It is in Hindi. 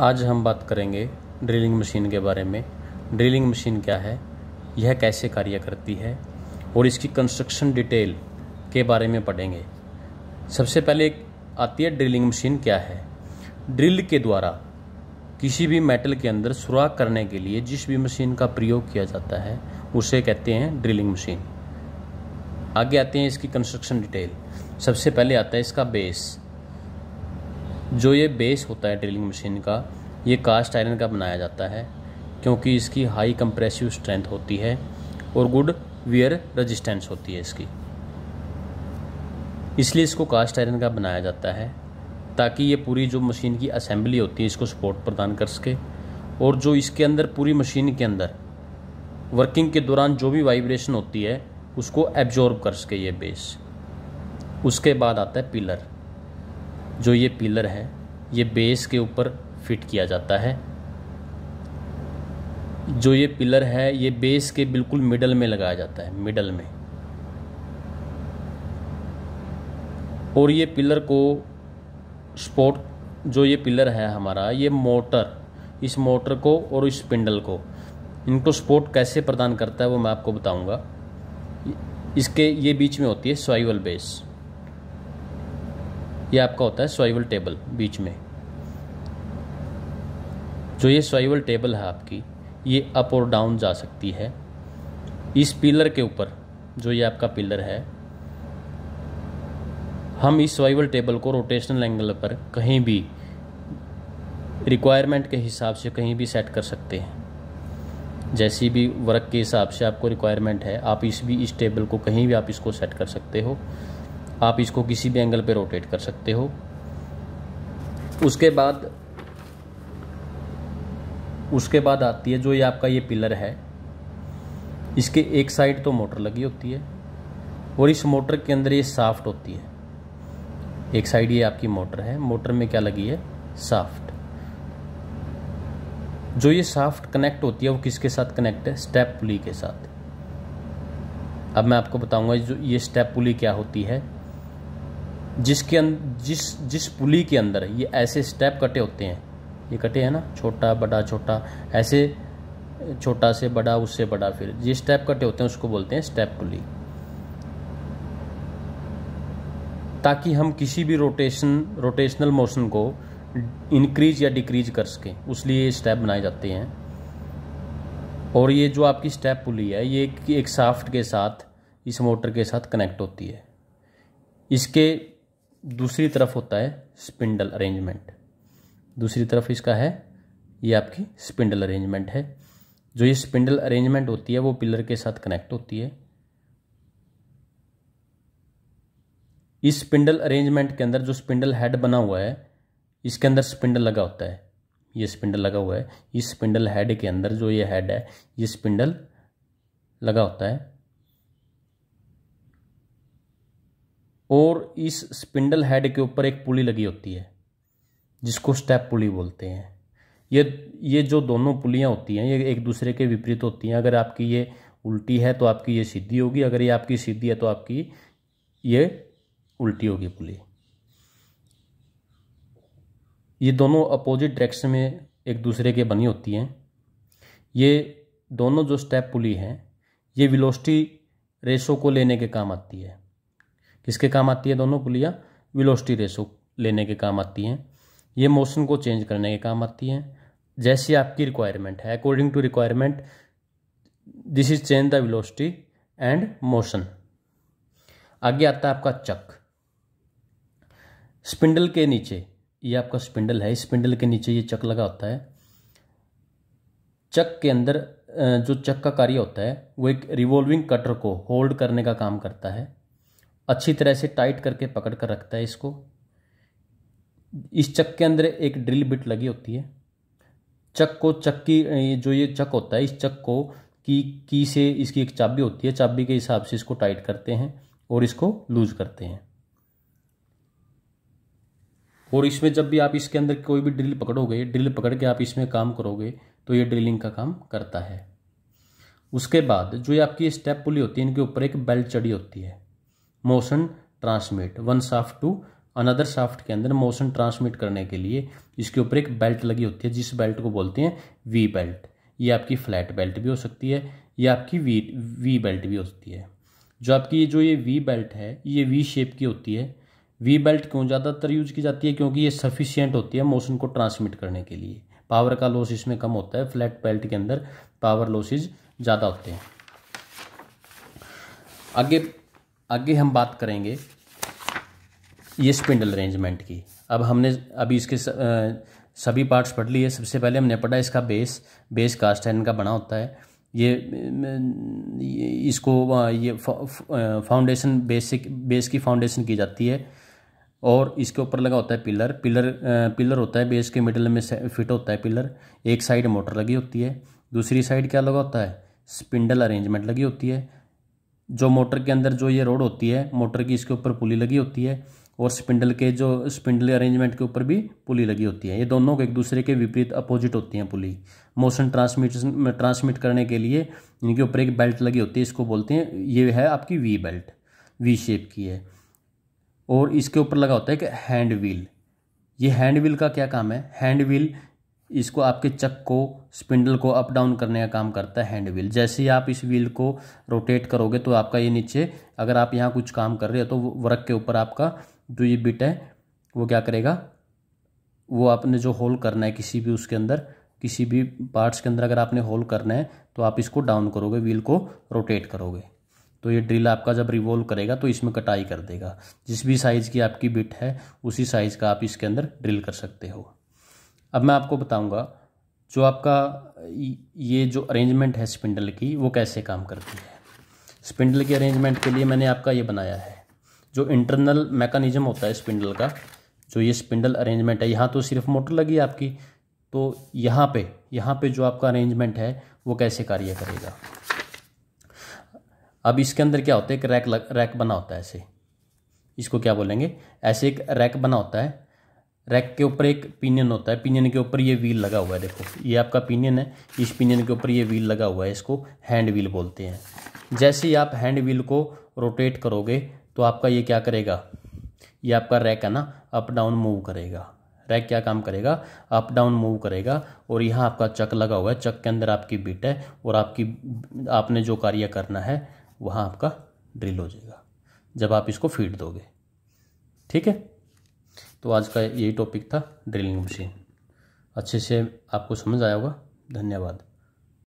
आज हम बात करेंगे ड्रिलिंग मशीन के बारे में ड्रिलिंग मशीन क्या है यह कैसे कार्य करती है और इसकी कंस्ट्रक्शन डिटेल के बारे में पढ़ेंगे सबसे पहले आती है ड्रिलिंग मशीन क्या है ड्रिल के द्वारा किसी भी मेटल के अंदर सुराख करने के लिए जिस भी मशीन का प्रयोग किया जाता है उसे कहते हैं ड्रिलिंग मशीन आगे आते हैं इसकी कंस्ट्रक्शन डिटेल सबसे पहले आता है इसका बेस जो ये बेस होता है ड्रिलिंग मशीन का ये कास्ट आयरन का बनाया जाता है क्योंकि इसकी हाई कंप्रेसिव स्ट्रेंथ होती है और गुड वियर रेजिस्टेंस होती है इसकी इसलिए इसको कास्ट आयरन का बनाया जाता है ताकि ये पूरी जो मशीन की असेंबली होती है इसको सपोर्ट प्रदान कर सके और जो इसके अंदर पूरी मशीन के अंदर वर्किंग के दौरान जो भी वाइब्रेशन होती है उसको एब्जॉर्ब कर सके ये बेस उसके बाद आता है पिलर जो ये पिलर है ये बेस के ऊपर फिट किया जाता है जो ये पिलर है ये बेस के बिल्कुल मिडल में लगाया जाता है मिडल में और ये पिलर को स्पोर्ट जो ये पिलर है हमारा ये मोटर इस मोटर को और इस पिंडल को इनको सपोर्ट कैसे प्रदान करता है वो मैं आपको बताऊंगा इसके ये बीच में होती है स्वाइवल बेस ये आपका होता है सोइवल टेबल बीच में जो ये सोइवल टेबल है आपकी ये अप और डाउन जा सकती है इस पिलर के ऊपर जो ये आपका पिलर है हम इस सोइवल टेबल को रोटेशनल एंगल पर कहीं भी रिक्वायरमेंट के हिसाब से कहीं भी सेट कर सकते हैं जैसी भी वर्क के हिसाब से आपको रिक्वायरमेंट है आप इस भी इस टेबल को कहीं भी आप इसको सेट कर सकते हो आप इसको किसी भी एंगल पे रोटेट कर सकते हो उसके बाद उसके बाद आती है जो ये आपका ये पिलर है इसके एक साइड तो मोटर लगी होती है और इस मोटर के अंदर ये साफ्ट होती है एक साइड ये आपकी मोटर है मोटर में क्या लगी है साफ्ट जो ये साफ्ट कनेक्ट होती है वो किसके साथ कनेक्ट है स्टेप पुली के साथ अब मैं आपको बताऊंगा जो ये स्टेप पुली क्या होती है जिसके अं-, जिस जिस पुली के अंदर ये ऐसे स्टेप कटे होते हैं ये कटे हैं ना छोटा बड़ा छोटा ऐसे छोटा से बड़ा उससे बड़ा फिर जिस स्टेप कटे होते हैं उसको बोलते हैं स्टेप पुली ताकि हम किसी भी रोटेशन रोटेशनल मोशन को इंक्रीज या डिक्रीज कर सकें उस लिए स्टेप बनाए जाते हैं और ये जो आपकी स्टेप पुली है ये एक साफ्ट के साथ इस मोटर के साथ कनेक्ट होती है इसके दूसरी तरफ होता है स्पिंडल अरेंजमेंट दूसरी तरफ इसका है ये आपकी स्पिंडल अरेंजमेंट है जो ये स्पिंडल अरेंजमेंट होती है वो पिलर के साथ कनेक्ट होती है इस स्पिंडल अरेंजमेंट के अंदर जो स्पिंडल हेड बना हुआ है इसके अंदर स्पिंडल लगा होता है ये स्पिंडल लगा हुआ है इस स्पिंडल हेड के अंदर जो ये हेड है ये स्पिंडल लगा होता है और इस स्पिंडल हेड के ऊपर एक पुली लगी होती है जिसको स्टेप पुली बोलते हैं ये ये जो दोनों पुलियाँ होती हैं ये एक दूसरे के विपरीत होती हैं अगर आपकी ये उल्टी है तो आपकी ये सीधी होगी अगर ये आपकी सीधी है तो आपकी ये उल्टी होगी पुली ये दोनों अपोजिट डायरेक्शन में एक दूसरे के बनी होती हैं ये दोनों जो स्टेप पुली हैं ये विलोस्टी रेशो को लेने के काम आती है किसके काम आती है दोनों पुलिया विलोस्टी रेशो लेने के काम आती हैं ये मोशन को चेंज करने के काम आती हैं जैसी आपकी रिक्वायरमेंट है according to requirement this is change the velocity and motion आगे आता है आपका चक स्पिंडल के नीचे ये आपका स्पिंडल है स्पिंडल के नीचे ये चक लगा होता है चक के अंदर जो चक का कार्य होता है वो एक रिवॉल्विंग कटर को होल्ड करने का काम करता है अच्छी तरह से टाइट करके पकड़ कर रखता है इसको इस चक के अंदर एक ड्रिल बिट लगी होती है चक को चक की जो ये चक होता है इस चक को की की से इसकी एक चाबी होती है चाबी के हिसाब से इसको टाइट करते हैं और इसको लूज करते हैं और इसमें जब भी आप इसके अंदर कोई भी ड्रिल पकड़ोगे ड्रिल पकड़ के आप इसमें काम करोगे तो ये ड्रिलिंग का काम करता है उसके बाद जो ये आपकी स्टेप पुली होती है इनके ऊपर एक बेल्ट चढ़ी होती है motion transmit one shaft to another shaft के अंदर मोशन ट्रांसमिट करने के लिए इसके ऊपर एक बेल्ट लगी होती है जिस बेल्ट को बोलते हैं वी बेल्ट ये आपकी फ्लैट बेल्ट भी हो सकती है या आपकी वी वी बेल्ट भी हो सकती है जो आपकी ये जो ये वी बेल्ट है ये वी शेप की होती है वी बेल्ट क्यों ज़्यादातर यूज की जाती है क्योंकि ये सफिशियंट होती है मोशन को ट्रांसमिट करने के लिए पावर का लॉस इसमें कम होता है फ्लैट बेल्ट के अंदर पावर लॉसेज ज़्यादा होते हैं आगे आगे हम बात करेंगे ये स्पिंडल अरेंजमेंट की अब हमने अभी इसके सभी पार्ट्स पढ़ लिए सबसे पहले हमने पढ़ा इसका बेस बेस कास्ट है का बना होता है ये इसको ये फाउंडेशन बेसिक बेस की फाउंडेशन की जाती है और इसके ऊपर लगा होता है पिलर पिलर पिलर होता है बेस के मिडल में फिट होता है पिलर एक साइड मोटर लगी होती है दूसरी साइड क्या लगा होता है स्पिंडल अरेंजमेंट लगी होती है जो मोटर के अंदर जो ये रोड होती है मोटर की इसके ऊपर पुली लगी होती है और स्पिंडल के जो स्पिंडल अरेंजमेंट के ऊपर भी पुली लगी होती है ये दोनों एक दूसरे के विपरीत अपोजिट होती हैं पुली मोशन ट्रांसमिशन ट्रांसमिट करने के लिए इनके ऊपर एक बेल्ट लगी होती है इसको बोलते हैं ये है आपकी वी बेल्ट वी शेप की है और इसके ऊपर लगा होता है कि हैंड व्हील ये हैंड व्हील का क्या काम है हैंड व्हील इसको आपके चक को स्पिंडल को अप डाउन करने का काम करता है हैंड व्हील जैसे ही आप इस व्हील को रोटेट करोगे तो आपका ये नीचे अगर आप यहाँ कुछ काम कर रहे हो तो वर्क के ऊपर आपका जो ये बिट है वो क्या करेगा वो आपने जो होल करना है किसी भी उसके अंदर किसी भी पार्ट्स के अंदर अगर आपने होल करना है तो आप इसको डाउन करोगे व्हील को रोटेट करोगे तो ये ड्रिल आपका जब रिवोल्व करेगा तो इसमें कटाई कर देगा जिस भी साइज़ की आपकी बिट है उसी साइज़ का आप इसके अंदर ड्रिल कर सकते हो अब मैं आपको बताऊंगा जो आपका ये जो अरेंजमेंट है स्पिंडल की वो कैसे काम करती है स्पिंडल के अरेंजमेंट के लिए मैंने आपका ये बनाया है जो इंटरनल मैकानिज़म होता है स्पिंडल का जो ये स्पिंडल अरेंजमेंट है यहाँ तो सिर्फ मोटर लगी आपकी तो यहाँ पे यहाँ पे जो आपका अरेंजमेंट है वो कैसे कार्य करेगा अब इसके अंदर क्या होता है एक रैक रैक बना होता है ऐसे इसको क्या बोलेंगे ऐसे एक रैक बना होता है रैक के ऊपर एक पिनियन होता है पिनियन के ऊपर ये व्हील लगा हुआ है देखो ये आपका पिनियन है इस पिनियन के ऊपर ये व्हील लगा हुआ है इसको हैंड व्हील बोलते हैं जैसे ही आप हैंड व्हील को रोटेट करोगे तो आपका ये क्या करेगा ये आपका रैक है ना अप डाउन मूव करेगा रैक क्या काम करेगा अप डाउन मूव करेगा और यहाँ आपका चक लगा हुआ है चक के अंदर आपकी बीट है और आपकी आपने जो कार्य करना है वहाँ आपका ड्रिल हो जाएगा जब आप इसको फीड दोगे ठीक है तो आज का यही टॉपिक था ड्रिलिंग मशीन अच्छे से आपको समझ आया होगा धन्यवाद